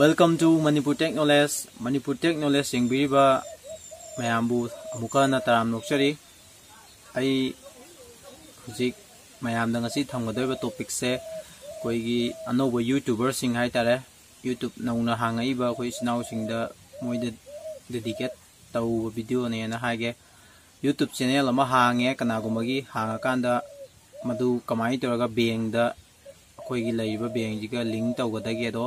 Welcome to Manipur Tech Knowledge. Manipur Tech Knowledge yengbiba mayambu amuka na taram nokchari. Ai hujik mayam dang asi thamgadoi ba topic se koi gi anoba YouTuber sing hai tare YouTube nauna hangai ba koi sinau sing da moi da dedicate tau video ne na hage YouTube channel ama hange kanagoma gi hanga kanda madu kamai toraga beng da koi gi laiba beng ji ga link tau ga da ge do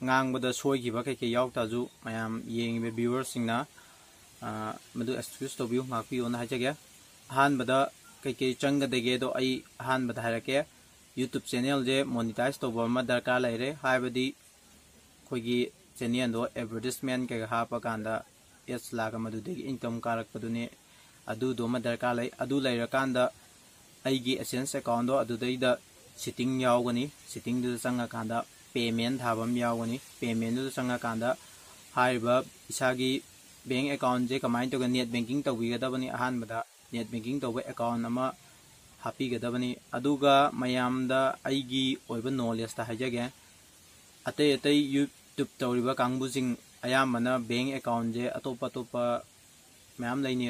ngang soi ba kai kai yau ta ju mayam yeng be viewers singna madu excuse to view ngak pion ha jage han bada kai kai chang de ge do ai han bada ha ke youtube channel je monetize to ba ma darkar lai re ha ba di khoi gi channel do advertisement ke ha pa kan da yes la ga madu de income karak pa du ne adu do ma darkar lai adu lai ra kan da ai gi essence account do adu dei da sitting yau ga ni sitting du chang ga kan da पेमें थाबी पेमें चंगाकानी bank अकाउंटे कमाई net banking तौगी अहमद net banking तब account हापीगदी नॉलेजता हजगे अत अत यूट्यूब तौर कांगबू अयामन बैंक अकाउंटे अटोप अटोप मैम लेने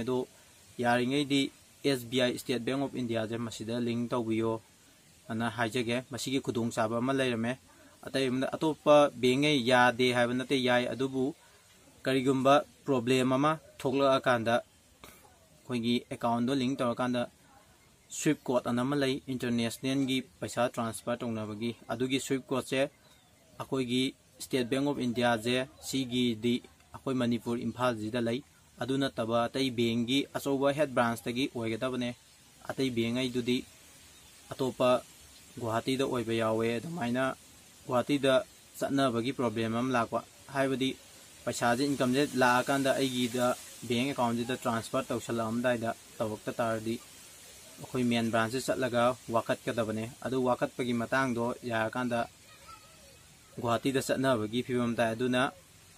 यादी S B I State bank of India link तब योना हाजगे खुदचाबर लेरमें अतमें अतोप बैंक यादे नाते कहींगम प्रॉब्लम थोलकानी एकाउंट लिंक तौरक स्वीप कोड अम इंटरनेशनल पैसा ट्रांसफर की स्वीप से अखोगी स्टेट बैंक ऑफ इंडिया से सिदी अखो मनपुर इम्फा जी नब अत बैंक अचौब हेड ब्रांस होने अत बैंक अतोप गुवाहाटीद होम की गुवाहाटीद चनबी प्रॉब्लम लाकवाबी पैसाजे से लाक बैंक अकाउंट ट्रांसफर तौसल तबक अखोई मेन ब्रांच चलने वाकत्पी की याक गुवाहाटीद चनबी फीवम तयना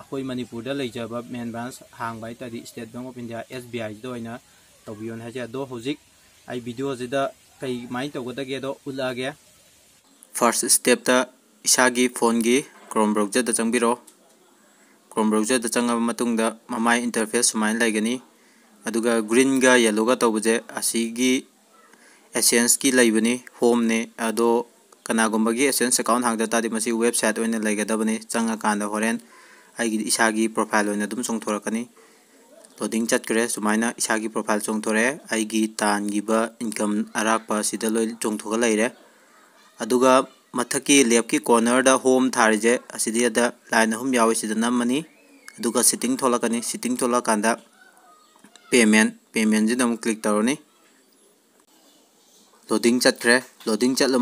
अखोई मनपुर लेजब मेन ब्रांच हांग State bank of India S B I तो तबियन है होडियोजद कई माई तौदेद उलगे फर्स्ट स्टेप इसागी फोन की क्रोम ब्राउज़र द चंग क्रोम ब्राउज़र चंग अब इंटरफेस सुमाय लाइगनी ग्रीन का येलो तब जे असीगी एसेंस की लाइबनी होम ने अदो कनागुम्बा की एसेंस अकाउंट हाँग दता दी मसी वेबसाइट वाइने लाइगे दब ने चंग कान द इसागी प्रोफाइल वाइने दुम लोडिंग चट करे सुमाय ना इसागी प्रोफाइल सोंग थोरे आई इनकम अराक पा सीधा लोई चोंग मथ की लेफ की कॉर्नरद होम थारे लाइन अहम यावनी सिटिंग थोलकनी सिटिंग थोलक पेमेंट पेमेंट क्लीक तौरनी लोडिंग चतरे लोडिंग चल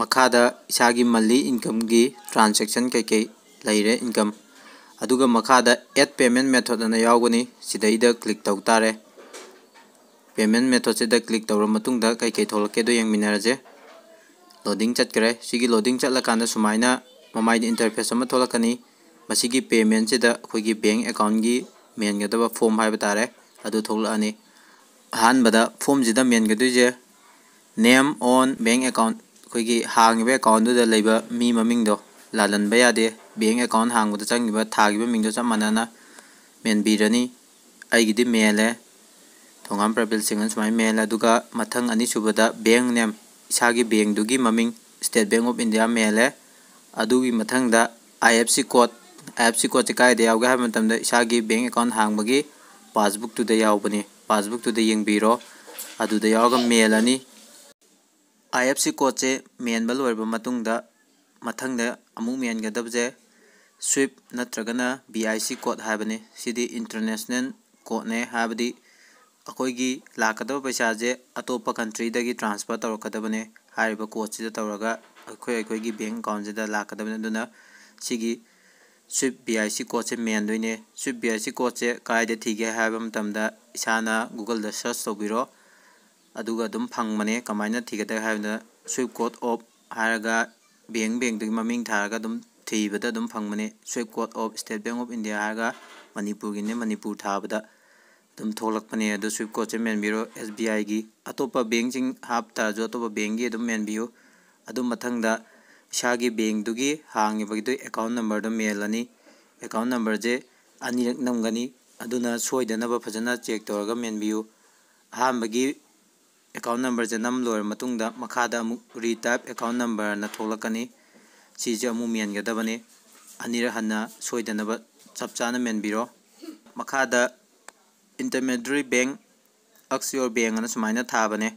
मखाद इसा मल्ली इनकम की ट्रांसैक्शन कई कई लेर इनकम मखाद एट पेमें मेथोडन यौगनी क्लीक तौ तारे पेमेंट मेथोड से क्लिक तौर मतलब कई कई थोलकेद यमीनजे लोडिंग चतरे लोडिंग चलना सूमायन ममाई इंटरफेस थोलकनी पेमेंट से अगर बैंक अकाउंट की मेनगद फॉर्म है तारे अदलने अहबद फोम से मेनगदे नेम ओन बैंक अकाउंट अखोगी हांगे अकाउंट मी मिंग लालन यादे बैंक अकाउंट हांग चंग थाद चम मेन भीरनी मेले थोड़ा प्रबल सिंह सूमाय मेले मथ अनीसुबद बैंक नेम बैंक दु ममिंग स्टेट बैंक ऑफ इंडिया मेल है मतलब I F C code I F C code से कायदे है इसकी बैंक अकाउंट हांग की पासबुक पासबुक यो मेल आई एफ सी कॉड से मेनब लगदे स्विप नत्रगना बी आई सी कॉड है इंटरनेशनल कॉडने पैसाजे अटोप कंट्री ट्रांसफर तौरदने कोचद तौर बैंक अकाउंट लाकदबा swift B I C code मेनदने swift B I C code कई थीगे इसान गूगल सर्च तौर अदम फंगमने कम थीगद swift code of bank bank ममी थारीबद फंगमने swift code of state bank of India Manipur Manipur थाबद दम थोलपने स्वीप कोचे मेन भी एस बी आई की अटोप बैंक चिंग हाफ्ताजु अतोप बैंक की मेन भी मथंग की बैंक हांगीबगी अकाउंट नंबर मेल अकाउंट नंबर जे अनी सोदन फजन चेक तौर मेन भी अहम की अकाउंट नंबर से नम लोर मखाद री टाइप अकाउंट नंबर थोलकनी मेनगदबने अनीर हन सोदन चप मेन भीरो ꯏꯟꯇꯔꯃꯦꯗꯔꯤ ꯕꯦꯡ ꯑꯛꯁꯤꯌꯣꯔ ꯕꯦꯡ ꯑꯅ ꯁꯨꯃꯥꯏꯅ ꯊꯥꯕꯅꯦ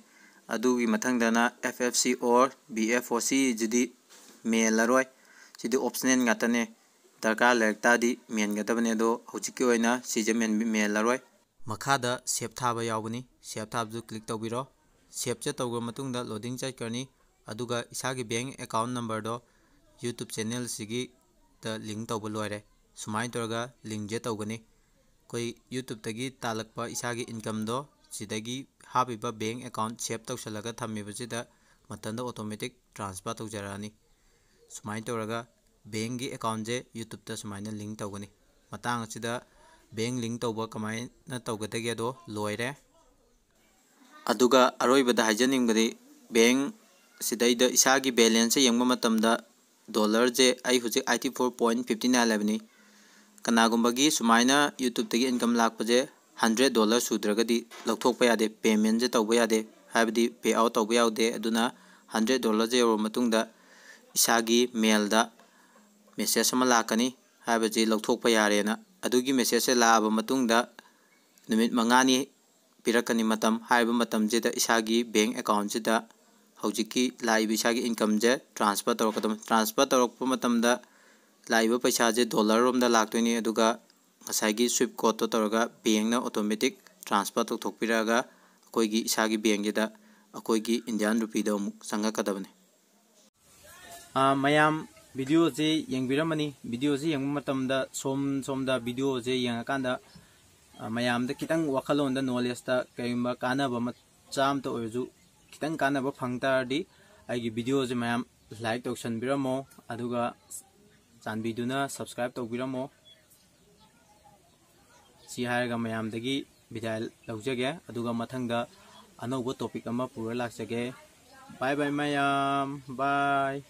ꯑꯗꯨꯒꯤ ꯃꯊꯪꯗꯅ F F C or B F O ꯁꯤꯁꯤꯗꯤ ꯃꯦꯜꯂꯔꯣꯏ ꯁꯤꯗꯤ ꯑꯣꯞꯁꯅꯦꯜ ꯉꯥꯛꯇꯅꯦ ꯗꯔꯀꯥꯔ ꯂꯩꯔꯛ ꯇꯥꯔꯗꯤ ꯃꯦꯟꯒꯗꯕꯅꯦ ꯑꯗꯣ ꯍꯧꯖꯤꯛꯀꯤ ꯑꯣꯏꯅ ꯁꯤꯁꯦ ꯃꯦꯜꯂꯔꯣꯏ ꯃꯈꯥꯗ ꯁꯦꯞ ꯊꯥꯕ ꯌꯥꯎꯕꯅꯤ ꯁꯦꯞ ꯊꯥꯕꯁꯨ ꯀ꯭ꯂꯤꯛ ꯇꯧꯕꯤꯔꯣ ꯁꯦꯞꯁꯦ ꯇꯧꯈ꯭ꯔ ꯃꯇꯨꯡꯗ ꯂꯣꯗꯤꯡ ꯆꯠꯈ꯭ꯔꯅꯤ ꯑꯗꯨꯒ ꯏꯁꯥꯒꯤ ꯕꯦꯡ ꯑꯦꯀꯥꯎꯟ ꯅꯝꯕꯔꯗꯣ ꯌꯨꯇ꯭ꯌꯨꯕ ꯆꯦꯅꯦꯜꯁꯤꯒꯤꯗ ꯂꯤꯡ ꯇꯧꯕ ꯂꯣꯏꯔꯦ ꯁꯨꯃꯥꯏꯅ ꯇꯧꯔꯒ ꯂꯤꯡꯁꯦ ꯇꯧꯒꯅꯤ कोई यूट्यूब तक तालक इसागे इनकम दो हाब बैंक एकाउंट सेव तौसल थमीबीद ऑटोमेटिक ट्रांसफर तौजरानी सुम बैंक की अकाउंटे यूट्यूब सुम लिंक तौनी मतंग बैंक लिंक तब कम तौगदेद लोर अरबद हाजनी बैंक सिद इसा बेलेंस ये मतलब डॉलर जे हूँ आईटी फोर पॉइंट फिफ्टी नाइन लेवनी की सूमायन यूट्यूब तक इनकम लापजे हंड्रेड डॉलर सूद्रगदी लौटोप यादे पेमेंट तब यादे है पे आउट तब यादे हंड्रेड डॉलर से इसा मेलद मेसेज इसागी लाकनी हैबजे लौटोप से लाब मंगानी पीरकनी मतम हाइब इसागी बैंक अकाउंट जे दा इसागी इनकम से ट्रांसफर तौर ट्रांसफर तौर पर लाइव पैसा जे डॉलर रोम दा लाग तो नहीं अदुगा ngasagi swift code to toroga bank na automatic transfer to thokpiraga akoi gi isa gi bank da akoi gi indian rupee da mu sanga kadabane a mayam video je yengbiramani video je yengma matam da som som da video je yenga kan da mayam da kitang wakhalon da knowledge ta kaimba kana ba ma cham to oju kitang kana ba phangta di ai gi video je mayam like to option biramo aduga ꯆꯥꯟꯕꯤꯗꯨꯅ ꯁꯕꯁꯀ꯭ꯔꯥꯏꯕ ꯇꯧꯕꯤꯔꯝꯃꯣ ꯁꯤ ꯍꯥꯏꯔꯒ ꯃꯌꯥꯝꯗꯒꯤ ꯕꯤꯗꯥꯏ ꯂꯧꯖꯒꯦ ꯑꯗꯨꯒ ꯃꯊꯪꯗ अनौब topic पुरा लाग्छ बाई बाई म्याम बाई